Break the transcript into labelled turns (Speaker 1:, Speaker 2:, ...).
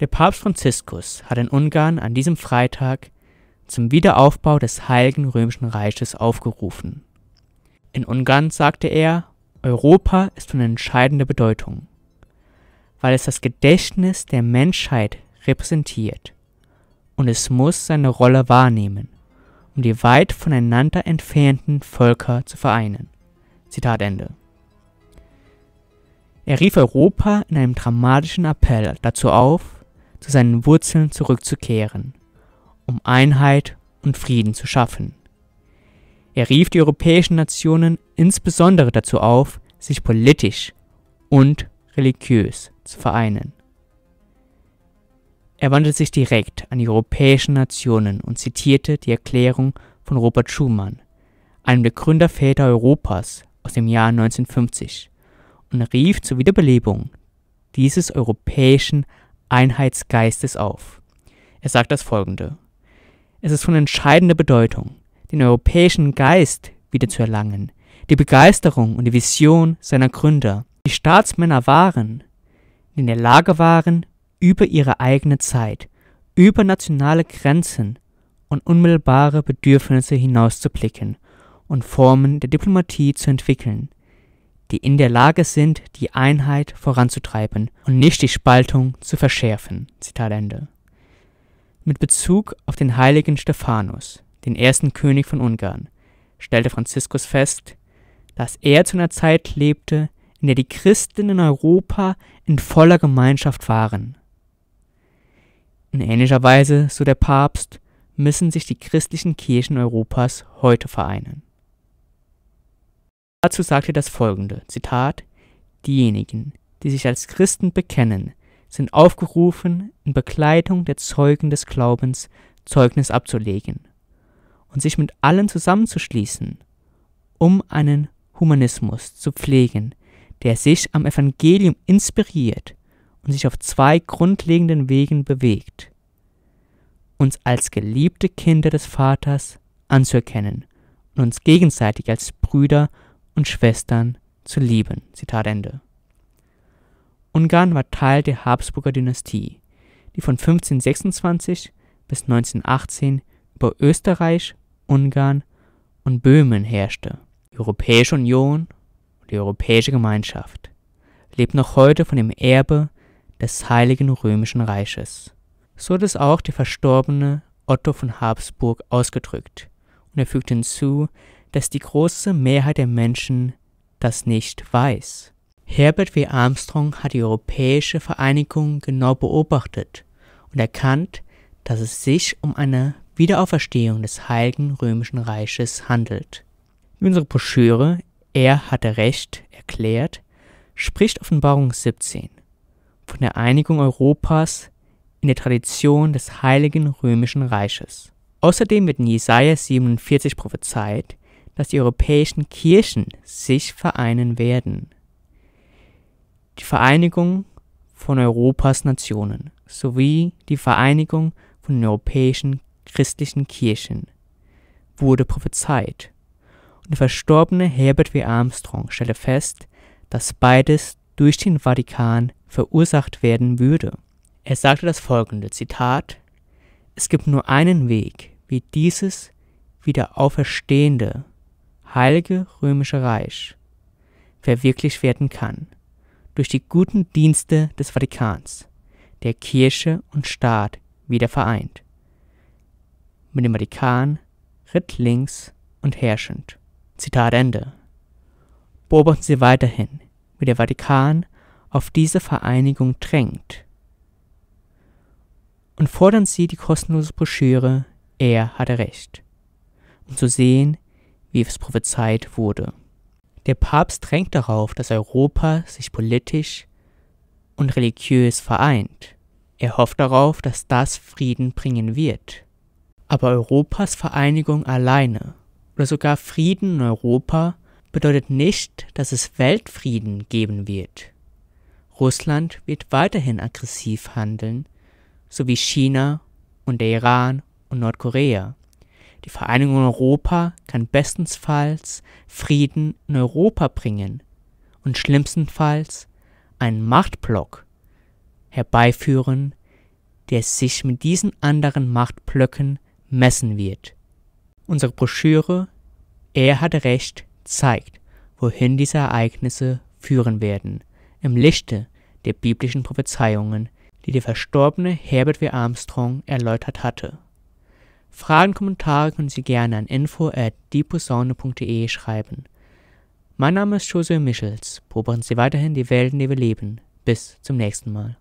Speaker 1: Der Papst Franziskus hat in Ungarn an diesem Freitag zum Wiederaufbau des Heiligen Römischen Reiches aufgerufen. In Ungarn sagte er, Europa ist von entscheidender Bedeutung, weil es das Gedächtnis der Menschheit repräsentiert und es muss seine Rolle wahrnehmen, um die weit voneinander entfernten Völker zu vereinen. Zitat Ende. Er rief Europa in einem dramatischen Appell dazu auf, zu seinen Wurzeln zurückzukehren, um Einheit und Frieden zu schaffen. Er rief die europäischen Nationen insbesondere dazu auf, sich politisch und religiös zu vereinen. Er wandte sich direkt an die europäischen Nationen und zitierte die Erklärung von Robert Schumann, einem der Gründerväter Europas aus dem Jahr 1950, und rief zur Wiederbelebung dieses europäischen Einheitsgeistes auf. Er sagt das folgende. Es ist von entscheidender Bedeutung, den europäischen Geist wieder zu erlangen, die Begeisterung und die Vision seiner Gründer, die Staatsmänner waren, die in der Lage waren, über ihre eigene Zeit, über nationale Grenzen und unmittelbare Bedürfnisse hinauszublicken und Formen der Diplomatie zu entwickeln, die in der Lage sind, die Einheit voranzutreiben und nicht die Spaltung zu verschärfen. Zitat Ende. Mit Bezug auf den heiligen Stephanus, den ersten König von Ungarn, stellte Franziskus fest, dass er zu einer Zeit lebte, in der die Christen in Europa in voller Gemeinschaft waren. In ähnlicher Weise, so der Papst, müssen sich die christlichen Kirchen Europas heute vereinen. Dazu sagte das folgende: Zitat: Diejenigen, die sich als Christen bekennen, sind aufgerufen, in Begleitung der Zeugen des Glaubens Zeugnis abzulegen und sich mit allen zusammenzuschließen, um einen Humanismus zu pflegen, der sich am Evangelium inspiriert und sich auf zwei grundlegenden Wegen bewegt. Uns als geliebte Kinder des Vaters anzuerkennen und uns gegenseitig als Brüder und Schwestern zu lieben. Zitat Ende. Ungarn war Teil der Habsburger Dynastie, die von 1526 bis 1918 über Österreich, Ungarn und Böhmen herrschte. Die Europäische Union und die Europäische Gemeinschaft lebt noch heute von dem Erbe des Heiligen Römischen Reiches. So hat es auch der verstorbene Otto von Habsburg ausgedrückt, und er fügt hinzu, dass die große Mehrheit der Menschen das nicht weiß. Herbert W. Armstrong hat die Europäische Vereinigung genau beobachtet und erkannt, dass es sich um eine Wiederauferstehung des Heiligen Römischen Reiches handelt. Wie unsere Broschüre Er hatte Recht erklärt, spricht Offenbarung 17 von der Einigung Europas in der Tradition des Heiligen Römischen Reiches. Außerdem wird in Jesaja 47 prophezeit, dass die europäischen Kirchen sich vereinen werden. Die Vereinigung von Europas Nationen sowie die Vereinigung von europäischen christlichen Kirchen wurde prophezeit. Und der verstorbene Herbert W. Armstrong stellte fest, dass beides durch den Vatikan verursacht werden würde. Er sagte das folgende Zitat Es gibt nur einen Weg, wie dieses Wiederauferstehende Heilige Römische Reich verwirklicht werden kann durch die guten Dienste des Vatikans, der Kirche und Staat wieder vereint. Mit dem Vatikan ritt links und herrschend. Zitat Ende. Beobachten Sie weiterhin, wie der Vatikan auf diese Vereinigung drängt. Und fordern Sie die kostenlose Broschüre Er hatte Recht, um zu sehen, wie es prophezeit wurde. Der Papst drängt darauf, dass Europa sich politisch und religiös vereint. Er hofft darauf, dass das Frieden bringen wird. Aber Europas Vereinigung alleine oder sogar Frieden in Europa bedeutet nicht, dass es Weltfrieden geben wird. Russland wird weiterhin aggressiv handeln, so wie China und der Iran und Nordkorea. Die Vereinigung Europa kann bestenfalls Frieden in Europa bringen und schlimmstenfalls einen Machtblock herbeiführen, der sich mit diesen anderen Machtblöcken messen wird. Unsere Broschüre Er hatte recht zeigt, wohin diese Ereignisse führen werden, im Lichte der biblischen Prophezeiungen, die der verstorbene Herbert W. Armstrong erläutert hatte. Fragen und Kommentare können Sie gerne an info info@dieposaune.de schreiben. Mein Name ist José Michels. Beobachten Sie weiterhin die Welt, in der wir leben. Bis zum nächsten Mal.